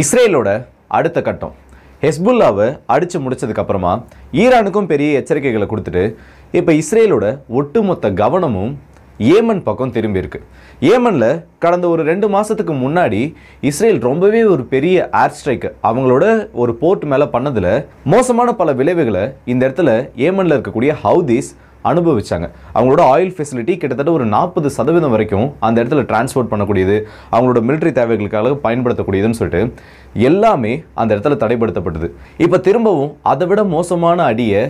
இஸ்ரேலோட அடுத்த கட்டம் ஹெஸ்புல்லாவை அடித்து முடித்ததுக்கப்புறமா ஈரானுக்கும் பெரிய எச்சரிக்கைகளை கொடுத்துட்டு இப்போ இஸ்ரேலோட ஒட்டுமொத்த கவனமும் ஏமன் பக்கம் திரும்பியிருக்கு ஏமனில் கடந்த ஒரு ரெண்டு மாதத்துக்கு முன்னாடி இஸ்ரேல் ரொம்பவே ஒரு பெரிய ஏர் ஸ்ட்ரைக்கு அவங்களோட ஒரு போர்ட் மேலே பண்ணதில் மோசமான பல விளைவுகளை இந்த இடத்துல ஏமனில் இருக்கக்கூடிய ஹவுதீஸ் அனுபவிச்சாங்க அவங்களோட ஆயில் ஃபெசிலிட்டி கிட்டத்தட்ட ஒரு நாற்பது சதவீதம் வரைக்கும் அந்த இடத்துல டிரான்ஸ்போர்ட் பண்ணக்கூடியது அவங்களோட மிலிட்ரி தேவைகளுக்காக பயன்படுத்தக்கூடியதுன்னு சொல்லிட்டு எல்லாமே அந்த இடத்துல தடைப்படுத்தப்பட்டது இப்போ திரும்பவும் அதை விட மோசமான அடியை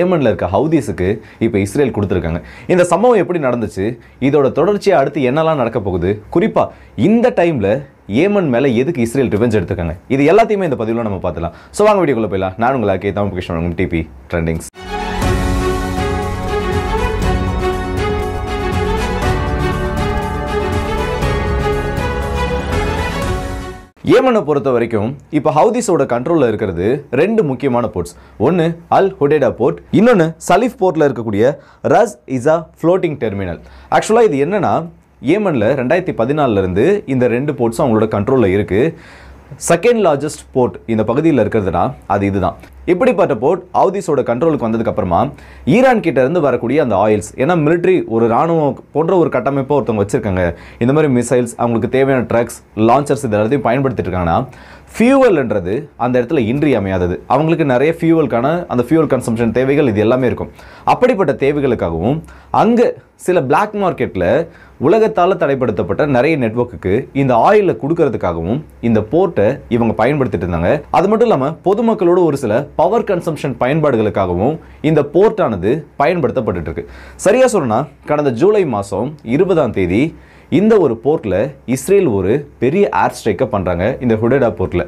ஏமனில் இருக்க ஹவுதீஸுக்கு இப்போ இஸ்ரேல் கொடுத்துருக்காங்க இந்த சம்பவம் எப்படி நடந்துச்சு இதோட தொடர்ச்சியாக அடுத்து என்னெல்லாம் நடக்க போகுது குறிப்பாக இந்த டைமில் ஏமன் மேலே எதுக்கு இஸ்ரேல் ரிவெஞ்ச் எடுத்துக்காங்க இது எல்லாத்தையுமே இந்த பதிவில் நம்ம பார்த்துலாம் ஸோ வாங்க வீடியோக்குள்ளே போயிடலாம் நான் உங்களுக்கு தமிழ் கிருஷ்ணன் டிபி ட்ரெண்டிங்ஸ் ஏமனை பொறுத்த வரைக்கும் இப்போ ஹவுதிஸோட கண்ட்ரோலில் இருக்கிறது ரெண்டு முக்கியமான போர்ட்ஸ் ஒன்று அல் ஹுடேடா போர்ட் இன்னொன்று சலீஃப் போர்ட்டில் இருக்கக்கூடிய ரஸ் இசா ஃப்ளோட்டிங் டெர்மினல் ஆக்சுவலாக இது என்னென்னா ஏமனில் ரெண்டாயிரத்தி பதினாலிருந்து இந்த ரெண்டு போர்ட்ஸும் அவங்களோட கண்ட்ரோலில் இருக்குது செகண்ட் லார்ஜஸ்ட் போர்ட் இந்த பகுதியில் இருக்கிறதுனா அது இதுதான் இப்படிப்பட்ட போர்ட் அவுதிஸோட கண்ட்ரோலுக்கு வந்ததுக்கப்புறமா ஈரான் இருந்து வரக்கூடிய அந்த ஆயில்ஸ் ஏன்னா மிலிட்ரி ஒரு ராணுவம் போன்ற ஒரு கட்டமைப்பை ஒருத்தவங்க வச்சிருக்காங்க இந்த மாதிரி மிசைல்ஸ் அவங்களுக்கு தேவையான ட்ரக்ஸ் லான்ச்சர்ஸ் இது எல்லாத்தையும் பயன்படுத்திட்டு இருக்காங்கன்னா ஃபியூவல்ன்றது அந்த இடத்துல இன்றியமையாதது அவங்களுக்கு நிறைய ஃபியூவலுக்கான அந்த ஃபியூவல் கன்சம்ஷன் தேவைகள் இது எல்லாமே இருக்கும் அப்படிப்பட்ட தேவைகளுக்காகவும் அங்கே சில பிளாக் மார்க்கெட்டில் உலகத்தால் தடைப்படுத்தப்பட்ட நிறைய நெட்ஒர்க்குக்கு இந்த ஆயிலை கொடுக்கறதுக்காகவும் இந்த போர்ட்டை இவங்க பயன்படுத்திட்டு இருந்தாங்க அது மட்டும் இல்லாமல் பொதுமக்களோட ஒரு சில பவர் கன்சம்ஷன் பயன்பாடுகளுக்காகவும் இந்த போர்ட்டானது பயன்படுத்தப்பட்டு இருக்கு சரியாக சொல்லணும்னா கடந்த ஜூலை மாதம் இருபதாம் தேதி இந்த ஒரு போர்ட்டில் இஸ்ரேல் ஒரு பெரிய ஏர் ஸ்ட்ரைக்கை பண்ணுறாங்க இந்த ஹுடேடா போர்ட்டில்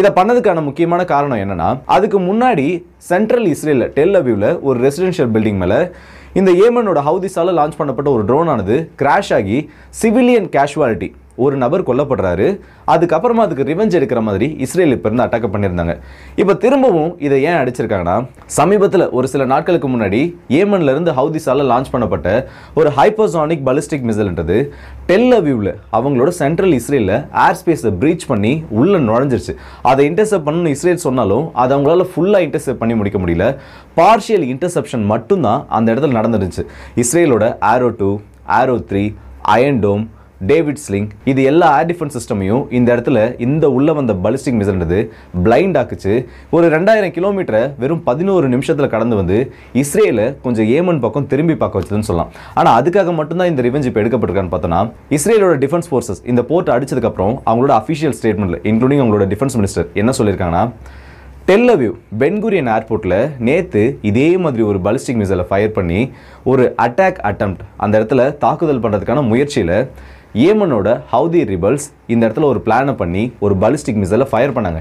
இதை பண்ணதுக்கான முக்கியமான காரணம் என்னென்னா அதுக்கு முன்னாடி சென்ட்ரல் இஸ்ரேலில் டெல் அவியூவில் ஒரு ரெசிடென்ஷியல் பில்டிங் மேலே இந்த ஏமனோட ஹவுதிஸால் லான்ச் பண்ணப்பட்ட ஒரு ட்ரோனானது கிராஷ் ஆகி சிவிலியன் கேஷுவாலிட்டி ஒரு நபர் கொல்லப்படுறாரு அதுக்கப்புறமா அதுக்கு ரிவெஞ்ச் எடுக்கிற மாதிரி இஸ்ரேல் இப்போ இருந்து அட்டாக் பண்ணியிருந்தாங்க இப்போ திரும்பவும் இதை ஏன் அடிச்சிருக்காங்கன்னா சமீபத்தில் ஒரு சில நாட்களுக்கு முன்னாடி ஏமன்லேருந்து ஹவுதிஸால் லான்ச் பண்ணப்பட்ட ஒரு ஹைப்பர்சானிக் பலிஸ்டிக் மிசைல்ன்றது டெல் அவியூவில் அவங்களோட சென்ட்ரல் இஸ்ரேலில் ஏர் ஸ்பேஸை ப்ரீச் பண்ணி உள்ளே நுழைஞ்சிருச்சு அதை இன்டர்செப்ட் பண்ணணும்னு இஸ்ரேல் சொன்னாலும் அதை அவங்களால ஃபுல்லாக இன்டர்செப்ட் பண்ணி முடிக்க முடியல பார்ஷியல் இன்டர்செப்ஷன் மட்டும்தான் அந்த இடத்துல நடந்துருந்துச்சு இஸ்ரேலோட Arrow two Arrow three Iron Dome David Sling இது எல்லா ஏர் டிஃபென்ஸ் சிஸ்டமையும் இந்த இடத்துல இந்த உள்ளே வந்த பலிஸ்டிக் மிசன்றது பிளைண்ட் ஆக்குச்சு ஒரு ரெண்டாயிரம் கிலோமீட்டரை வெறும் பதினோரு நிமிஷத்தில் கடந்து வந்து இஸ்ரேலை கொஞ்சம் ஏமன் பக்கம் திரும்பி பார்க்க வச்சதுன்னு சொல்லலாம் ஆனால் அதுக்காக மட்டும்தான் இந்த ரிவெஞ்ச் இப்போ எடுக்கப்பட்டிருக்கான்னு பார்த்தோம்னா இஸ்ரேலோட டிஃபென்ஸ் ஃபோர்ஸஸ் இந்த போர்ட் அடிச்சதுக்கப்புறம் அவங்களோட அஃபிஷியல் ஸ்டேட்மெண்ட்டில் இன்க்ளூடிங் அவங்களோட டிஃபென்ஸ் மினிஸ்டர் என்ன சொல்லியிருக்காங்கன்னா டெல்லவியூ பென்குரியன் ஏர்போர்ட்டில் நேற்று இதே மாதிரி ஒரு பலிஸ்டிக் மிசைலை ஃபயர் பண்ணி ஒரு அட்டாக் அட்டம் அந்த இடத்துல தாக்குதல் பண்ணுறதுக்கான முயற்சியில் ஏமனோட ஹவுதி ரிபல்ஸ் இந்த இடத்துல ஒரு பிளானை பண்ணி ஒரு பலிஸ்டிக் மிசைலை ஃபயர் பண்ணாங்க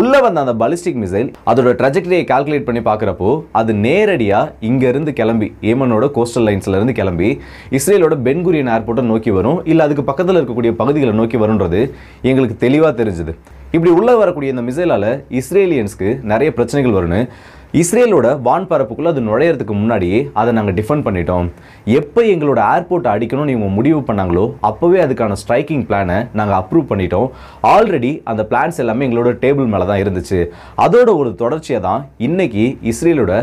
உள்ளே வந்த அந்த பலிஸ்டிக் மிசைல் அதோட ட்ரெஜக்டரியை கால்குலேட் பண்ணி பார்க்குறப்போ அது நேரடியாக இங்கேருந்து கிளம்பி ஏமனோட கோஸ்டல் லைன்ஸ்லேருந்து கிளம்பி இஸ்ரேலோட பென்குரியன் ஏர்போர்ட்டை நோக்கி வரும் இல்லை அதுக்கு பக்கத்தில் இருக்கக்கூடிய பகுதிகளை நோக்கி வரும்ன்றது எங்களுக்கு தெளிவாக தெரிஞ்சுது இப்படி உள்ளே வரக்கூடிய இந்த மிசைலால் இஸ்ரேலியன்ஸ்க்கு நிறைய பிரச்சனைகள் வரும்னு இஸ்ரேலோட வான்பரப்புக்குள்ளே அது நுழையிறதுக்கு முன்னாடியே அதை நாங்கள் டிஃபெண்ட் பண்ணிட்டோம் எப்போ எங்களோட ஏர்போர்ட்டை அடிக்கணும்னு இவங்க முடிவு பண்ணாங்களோ அப்போவே அதுக்கான ஸ்ட்ரைக்கிங் பிளானை நாங்கள் அப்ரூவ் பண்ணிட்டோம் ஆல்ரெடி அந்த பிளான்ஸ் எல்லாமே எங்களோட டேபிள் மேலே தான் இருந்துச்சு அதோட ஒரு தொடர்ச்சியை தான் இன்றைக்கி இஸ்ரேலோட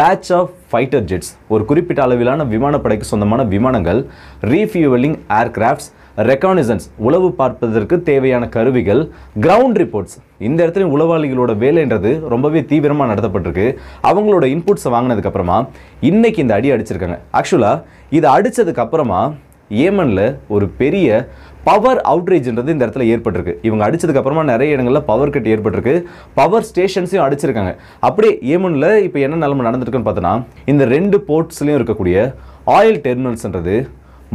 பேட்ச் ஆஃப் ஃபைட்டர் ஜெட்ஸ் ஒரு குறிப்பிட்ட அளவிலான விமானப்படைக்கு சொந்தமான விமானங்கள் ரீஃபியூவலிங் ஏர்கிராஃப்ட்ஸ் ரெக்கானிசன்ஸ் உளவு பார்ப்பதற்கு தேவையான கருவிகள் கிரவுண்ட் ரிப்போர்ட்ஸ் இந்த இடத்துல உளவாளிகளோட வேலைன்றது ரொம்பவே தீவிரமாக நடத்தப்பட்டிருக்கு அவங்களோட இன்புட்ஸை வாங்கினதுக்கப்புறமா இன்றைக்கி இந்த அடி அடிச்சிருக்காங்க ஆக்சுவலாக இதை அடித்ததுக்கப்புறமா ஏமனில் ஒரு பெரிய பவர் அவுட்ரேஜ்ன்றது இந்த இடத்துல ஏற்பட்டிருக்கு இவங்க அடித்ததுக்கப்புறமா நிறைய இடங்களில் பவர் கட் ஏற்பட்டிருக்கு பவர் ஸ்டேஷன்ஸையும் அடிச்சிருக்காங்க அப்படியே ஏமனில் இப்போ என்ன நிலமை நடந்திருக்குன்னு பார்த்தோன்னா இந்த ரெண்டு போர்ட்ஸ்லையும் இருக்கக்கூடிய ஆயில் டெர்மினல்ஸ்ன்றது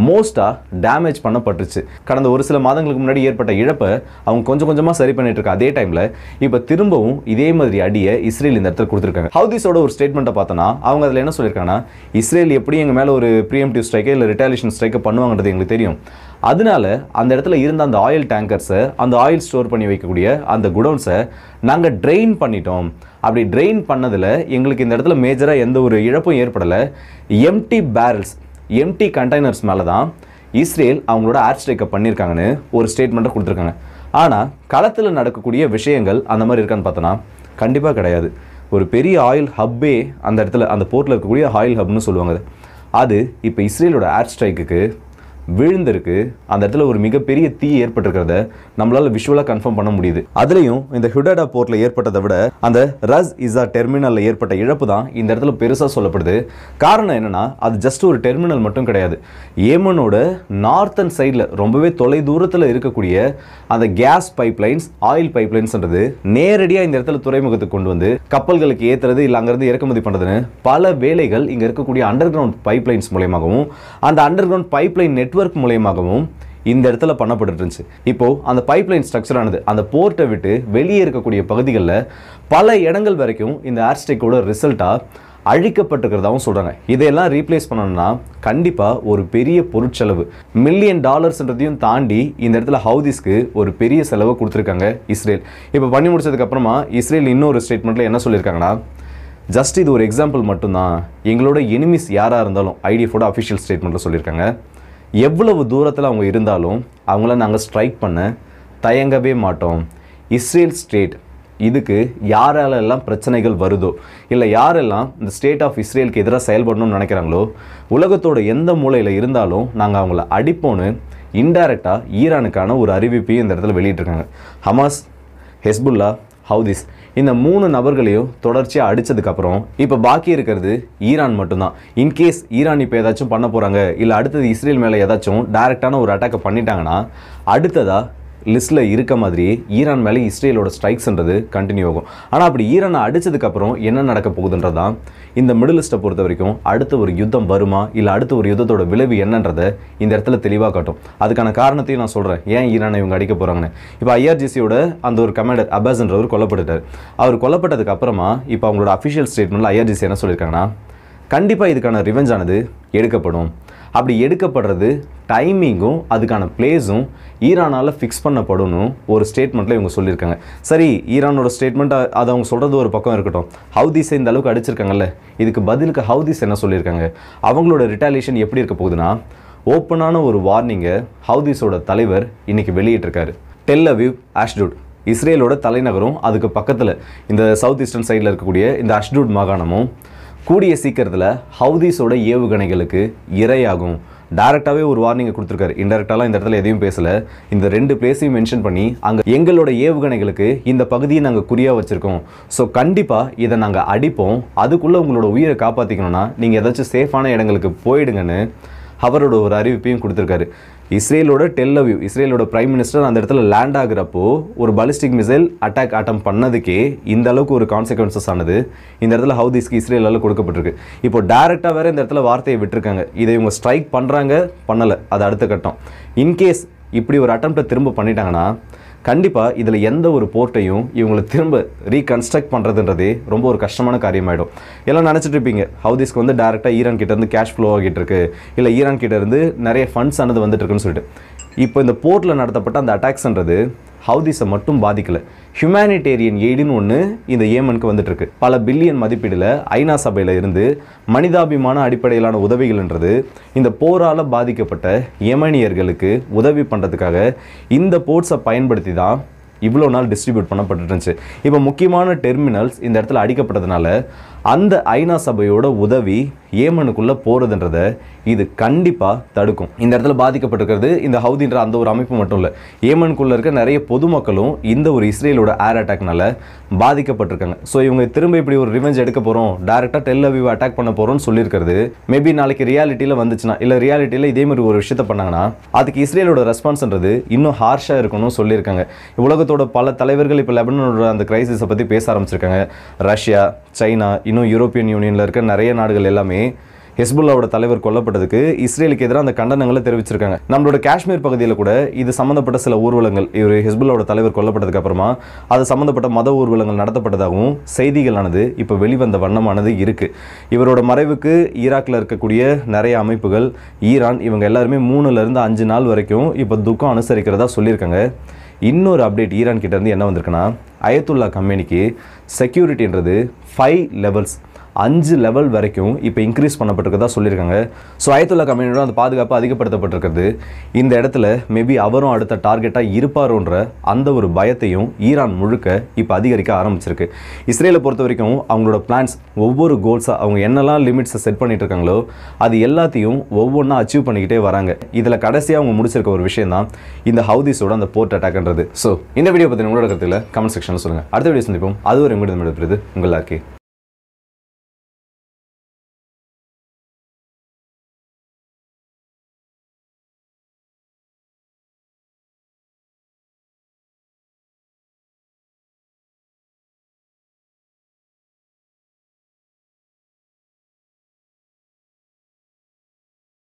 மோஸ்ட்டாக டேமேஜ் பண்ணப்பட்டுருச்சு கடந்த ஒரு சில மாதங்களுக்கு முன்னாடி ஏற்பட்ட இழப்பை அவங்க கொஞ்சம் கொஞ்சமாக சரி பண்ணிட்டு இருக்க அதே டைமில் இப்போ திரும்பவும் இதே மாதிரி அடியை இஸ்ரேல் இந்த இடத்துல கொடுத்துருக்காங்க ஹவுதிஸோட ஒரு ஸ்டேட்மெண்ட்டை பார்த்தோன்னா அவங்க அதில் என்ன சொல்லியிருக்காங்கன்னா இஸ்ரேல் எப்படி எங்கள் மேலே ஒரு ப்ரீஎம்டிவ் ஸ்ட்ரைக்கை இல்லை ரிட்டாலியேஷன் ஸ்ட்ரைக்கை பண்ணுவாங்கன்றது எங்களுக்கு தெரியும் அதனால அந்த இடத்துல இருந்த அந்த ஆயில் டேங்கர்ஸை அந்த ஆயில் ஸ்டோர் பண்ணி வைக்கக்கூடிய அந்த குடோன்ஸை நாங்கள் ட்ரெயின் பண்ணிட்டோம் அப்படி ட்ரெயின் பண்ணதில் எங்களுக்கு இந்த இடத்துல மேஜராக எந்த ஒரு இழப்பும் ஏற்படலை எம்டி பேரல்ஸ் எம்டி கண்டெய்னர்ஸ் மேலே தான் இஸ்ரேல் அவங்களோட ஏர் ஸ்ட்ரைக்கை பண்ணியிருக்காங்கன்னு ஒரு ஸ்டேட்மெண்ட்டை கொடுத்துருக்காங்க ஆனால் களத்தில் நடக்கக்கூடிய விஷயங்கள் அந்த மாதிரி இருக்கான்னு பார்த்தோன்னா கண்டிப்பாக கிடையாது ஒரு பெரிய ஆயில் ஹப்பே அந்த இடத்துல அந்த போர்ட்டில் இருக்கக்கூடிய ஆயில் ஹப்னு சொல்லுவாங்க அது இப்போ இஸ்ரேலோட ஏர் ஸ்ட்ரைக்கு விழுந்திருக்கு அந்த இடத்துல ஒரு மிகப்பெரிய தீ ஏற்பட்டிருக்கிறத நம்மளால் விஷுவலாக கன்ஃபார்ம் பண்ண முடியுது அதுலேயும் இந்த ஹுடடா போர்ட்டில் ஏற்பட்டதை விட அந்த ரஸ் இசா டெர்மினலில் ஏற்பட்ட இழப்பு தான் இந்த இடத்துல பெருசாக சொல்லப்படுது காரணம் என்னன்னா அது ஜஸ்ட் ஒரு டெர்மினல் மட்டும் கிடையாது ஏமனோட நார்த்தன் சைடில் ரொம்பவே தொலை தூரத்தில் இருக்கக்கூடிய அந்த கேஸ் பைப்லைன்ஸ் ஆயில் பைப்லைன்ஸ்ன்றது நேரடியாக இந்த இடத்துல துறைமுகத்துக்கு கொண்டு வந்து கப்பல்களுக்கு ஏற்றுறது இல்லை அங்கேருந்து இறக்குமதி பண்ணுறதுன்னு பல வேலைகள் இங்கே இருக்கக்கூடிய அண்டர் கிரவுண்ட் பைப்லைன்ஸ் மூலயமாகவும் அந்த underground pipeline network network மூலயமாகவும் இந்த இடத்துல பண்ணப்பட்டு இருந்துச்சு இப்போது அந்த பைப்லைன் ஸ்ட்ரக்சரானது அந்த போர்ட்டை விட்டு வெளியே இருக்கக்கூடிய பகுதிகளில் பல இடங்கள் வரைக்கும் இந்த ஏர்ஸ்ட்ரைக்கோட ரிசல்ட்டாக அழிக்கப்பட்டிருக்கிறதாகவும் சொல்கிறாங்க இதையெல்லாம் ரீப்ளேஸ் பண்ணணும்னா கண்டிப்பாக ஒரு பெரிய பொருட்செலவு மில்லியன் டாலர்ஸ்ன்றதையும் தாண்டி இந்த இடத்துல ஹவுதிஸ்க்கு ஒரு பெரிய செலவை கொடுத்துருக்காங்க இஸ்ரேல் இப்போ பண்ணி முடிச்சதுக்கப்புறமா இஸ்ரேல் இன்னொரு ஸ்டேட்மெண்ட்டில் என்ன சொல்லியிருக்காங்கன்னா ஜஸ்ட் இது ஒரு எக்ஸாம்பிள் மட்டும்தான் எங்களோட எனிமிஸ் யாராக இருந்தாலும் ஐடிஎஃபோட அஃபிஷியல் ஸ்டேட்மெண்ட்டில் சொல்லியிருக்காங்க எவ்வளவு தூரத்தில் அவங்க இருந்தாலும் அவங்கள நாங்கள் ஸ்ட்ரைக் பண்ண தயங்கவே மாட்டோம் இஸ்ரேல் ஸ்டேட் இதுக்கு யாரெல்லாம் பிரச்சனைகள் வருதோ இல்லை யாரெல்லாம் இந்த ஸ்டேட் ஆஃப் இஸ்ரேலுக்கு எதிராக செயல்படணும்னு நினைக்கிறாங்களோ உலகத்தோட எந்த மூலையில் இருந்தாலும் நாங்கள் அவங்கள அடிப்போன்னு இன்டைரக்டாக ஈரானுக்கான ஒரு அறிவிப்பையும் இந்த இடத்துல வெளியிட்டிருக்காங்க ஹமாஸ் ஹெஸ்புல்லா ஹவுதிஸ் இந்த மூணு நபர்களையும் தொடர்ச்சியாக அடித்ததுக்கப்புறம் இப்போ பாக்கி இருக்கிறது ஈரான் மட்டும்தான் இன்கேஸ் ஈரான் இப்போ ஏதாச்சும் பண்ண போகிறாங்க இல்லை அடுத்தது இஸ்ரேல் மேலே ஏதாச்சும் டைரெக்டான ஒரு அட்டாக்கை பண்ணிட்டாங்கன்னா அடுத்ததாக லிஸ்ட்டில் இருக்க மாதிரி ஈரான் மேலே இஸ்ரேலோட ஸ்ட்ரைக்ஸ்ன்றது கண்டினியூ ஆகும் ஆனால் அப்படி ஈரானை அடித்ததுக்கப்புறம் என்ன நடக்க போகுதுன்றது இந்த மிடில் ஈஸ்ட்டை பொறுத்த வரைக்கும் அடுத்த ஒரு யுத்தம் வருமா இல்லை அடுத்த ஒரு யுத்தத்தோட விளைவு என்னன்றதை இந்த இடத்துல தெளிவாக காட்டும் அதுக்கான காரணத்தையும் நான் சொல்கிறேன் ஏன் ஈரானை இவங்க அடிக்க போகிறாங்கன்னு இப்போ ஐஆர்ஜிசியோட அந்த ஒரு கமாண்டர் அபாஸ்ன்றவர் கொல்லப்பட்டுட்டார் அவர் கொல்லப்பட்டதுக்கு அப்புறமா இப்போ அவங்களோட அஃபிஷியல் ஸ்டேட்மெண்ட்டில் ஐஆர்ஜிசி என்ன சொல்லியிருக்காங்கன்னா கண்டிப்பாக இதுக்கான ரிவெஞ்ச் ஆனது எடுக்கப்படும் அப்படி எடுக்கப்படுறது டைமிங்கும் அதுக்கான பிளேஸும் ஈரானால் ஃபிக்ஸ் பண்ணப்படணும் ஒரு ஸ்டேட்மெண்ட்டில் இவங்க சொல்லியிருக்காங்க சரி ஈரானோட ஸ்டேட்மெண்ட்டை அது அவங்க சொல்கிறது ஒரு பக்கம் இருக்கட்டும் ஹவுதீஸ் இந்த அளவுக்கு அடிச்சிருக்காங்கல்ல இதுக்கு பதிலுக்கு ஹவுதீஸ் என்ன சொல்லியிருக்காங்க அவங்களோட ரிட்டாலியேஷன் எப்படி இருக்க போகுதுன்னா ஓப்பனான ஒரு வார்னிங்கை ஹவுதீஸோட தலைவர் இன்றைக்கி வெளியிட்டிருக்காரு டெல் அவிவ் ஆஷ்டூட் இஸ்ரேலோட தலைநகரும் அதுக்கு பக்கத்தில் இந்த சவுத் ஈஸ்டர்ன் சைடில் இருக்கக்கூடிய இந்த அஷ்டூட் மாகாணமும் கூடிய சீக்கிரத்தில் ஹவுதிஸோட ஏவுகணைகளுக்கு இரையாகும் டேரெக்டாகவே ஒரு வார்னிங்கை கொடுத்துருக்காரு இன்டெரக்டாலாம் இந்த இடத்துல எதையும் பேசலை இந்த ரெண்டு பிளேஸையும் மென்ஷன் பண்ணி அங்கே எங்களோட ஏவுகணைகளுக்கு இந்த பகுதியை நாங்கள் குறியாக வச்சுருக்கோம் ஸோ கண்டிப்பாக இதை நாங்கள் அடிப்போம் அதுக்குள்ளே உங்களோட உயிரை காப்பாற்றிக்கணும்னா நீங்கள் ஏதாச்சும் சேஃபான இடங்களுக்கு போயிடுங்கன்னு அவரோட ஒரு அறிவிப்பையும் கொடுத்துருக்காரு இஸ்ரேலோட டெல்லவியூ இஸ்ரேலோட பிரைம் மினிஸ்டர் அந்த இடத்துல லேண்ட் ஆகுறப்போ ஒரு பலிஸ்டிக் மிசைல் அட்டாக் அட்டம் பண்ணதுக்கே இந்த அளவுக்கு ஒரு கான்சிக்வன்சஸ் ஆனது இந்த இடத்துல ஹவுதிஸ்க்கு இஸ்ரேலால் கொடுக்கப்பட்டிருக்கு இப்போ டேரெக்டாக வேறு இந்த இடத்துல வார்த்தையை விட்டுருக்காங்க இதை இவங்க ஸ்ட்ரைக் பண்ணுறாங்க பண்ணலை அது அடுத்த கட்டம் இன்கேஸ் இப்படி ஒரு அட்டம் திரும்ப பண்ணிட்டாங்கன்னா கண்டிப்பாக இதில் எந்த ஒரு போர்ட்டையும் இவங்களை திரும்ப ரீகன்ஸ்ட்ரக்ட் பண்ணுறதுன்றதே ரொம்ப ஒரு கஷ்டமான காரியமாயிடும் எல்லாம் நினச்சிட்டு இருப்பீங்க ஹவுதிஸ்க்கு வந்து டேரெக்டாக ஈரான் கிட்டேருந்து கேஷ் ஃப்ளோ ஆகிட்டு இருக்கு இல்லை ஈரான் கிட்டேருந்து நிறைய ஃபண்ட்ஸ் ஆனது வந்துட்டு இருக்குன்னு சொல்லிட்டு இப்போ இந்த போர்ட்டில் நடத்தப்பட்ட அந்த அட்டாக்ஸ்ன்றது ஹவுதிஸை மட்டும் பாதிக்கலை ஹியூமானிட்டேரியன் எய்டுன்னு ஒன்று இந்த ஏமனுக்கு வந்துட்டுருக்கு பல பில்லியன் மதிப்பீடில் ஐநா சபையில் இருந்து மனிதாபிமான அடிப்படையிலான உதவிகள்ன்றது இந்த போரால் பாதிக்கப்பட்ட ஏமனியர்களுக்கு உதவி பண்ணுறதுக்காக இந்த போர்ட்ஸை பயன்படுத்தி தான் இவ்வளோ நாள் டிஸ்ட்ரிபியூட் பண்ணப்பட்டு இருந்துச்சு இப்போ முக்கியமான டெர்மினல்ஸ் இந்த இடத்துல அடிக்கப்பட்டதுனால அந்த ஐநா சபையோட உதவி ஏமனுக்குள்ளே போகிறதுன்றத இது கண்டிப்பாக தடுக்கும் இந்த இடத்துல பாதிக்கப்பட்டிருக்கிறது இந்த ஹவுதின்ற அந்த ஒரு அமைப்பு மட்டும் இல்லை ஏமனுக்குள்ளே இருக்க நிறைய பொதுமக்களும் இந்த ஒரு இஸ்ரேலோட ஏர் அட்டாக்னால பாதிக்கப்பட்டிருக்காங்க ஸோ இவங்க திரும்ப இப்படி ஒரு ரிவெஞ்ச் எடுக்க போகிறோம் டேரெக்டாக டெல் அவிவ் அட்டாக் பண்ண போகிறோம்னு சொல்லியிருக்கிறது மேபி நாளைக்கு ரியாலிட்டியில் வந்துச்சுன்னா இல்லை ரியாலிட்டியில் இதே மாதிரி ஒரு விஷயத்த பண்ணாங்கன்னா அதுக்கு இஸ்ரேலோட ரெஸ்பான்ஸ்ன்றது இன்னும் ஹார்ஷாக இருக்கணும்னு சொல்லியிருக்காங்க உலகத்தோட பல தலைவர்கள் இப்போ லெபனோட அந்த கிரைசிஸை பற்றி பேச ஆரம்பிச்சிருக்காங்க ரஷ்யா சைனா இன்னும் யூரோப்பியன் யூனியனில் இருக்க நிறைய நாடுகள் எல்லாமே ஹெஸ்புல்லாவோட தலைவர் கொல்லப்பட்டதுக்கு இஸ்ரேலுக்கு எதிராக அந்த கண்டனங்களை தெரிவிச்சிருக்காங்க நம்மளோட காஷ்மீர் பகுதியில் கூட இது சம்மந்தப்பட்ட சில ஊர்வலங்கள் இவர் ஹெஸ்புல்லாவோட தலைவர் கொல்லப்பட்டதுக்கு அப்புறமா அது சம்மந்தப்பட்ட மத ஊர்வலங்கள் நடத்தப்பட்டதாகவும் செய்திகளானது இப்போ வெளிவந்த வண்ணமானது இருக்குது இவரோட மறைவுக்கு ஈராக்கில் இருக்கக்கூடிய நிறைய அமைப்புகள் ஈரான் இவங்க எல்லாருமே மூணுலேருந்து அஞ்சு நாள் வரைக்கும் இப்போ துக்கம் அனுசரிக்கிறதா சொல்லியிருக்காங்க இன்னொரு அப்டேட் ஈரான் கிட்டேருந்து என்ன வந்திருக்குன்னா அயத்துல்லா கம்பெனிக்கு செக்யூரிட்டின்றது ஃபைவ் லெவல்ஸ் அஞ்சு லெவல் வரைக்கும் இப்போ இன்க்ரீஸ் பண்ணப்பட்டிருக்கதா சொல்லியிருக்காங்க ஸோ அயத்துல்லா கம்பெனியோட அந்த பாதுகாப்பு அதிகப்படுத்தப்பட்டிருக்கிறது இந்த இடத்துல மேபி அவரும் அடுத்த டார்கெட்டாக இருப்பாரோன்ற அந்த ஒரு பயத்தையும் ஈரான் முழுக்க இப்போ அதிகரிக்க ஆரம்பிச்சிருக்கு இஸ்ரேலை பொறுத்த வரைக்கும் அவங்களோட பிளான்ஸ் ஒவ்வொரு கோல்ஸாக அவங்க என்னெல்லாம் லிமிட்ஸை செட் பண்ணிட்டு இருக்காங்களோ அது எல்லாத்தையும் ஒவ்வொன்றா அச்சீவ் பண்ணிக்கிட்டே வராங்க இதில் கடைசியாக அவங்க முடிச்சிருக்க ஒரு விஷயம் தான் இந்த ஹவுதிஸோட அந்த போர்ட் அட்டாக்ன்றது ஸோ இந்த வீடியோ பற்றி உங்களோட கருத்தில் கமெண்ட் செக்ஷனில் சொல்லுங்கள் அடுத்த வீடியோ சந்திப்போம் அது ஒரு உங்களோட விடுபடுது உங்கள்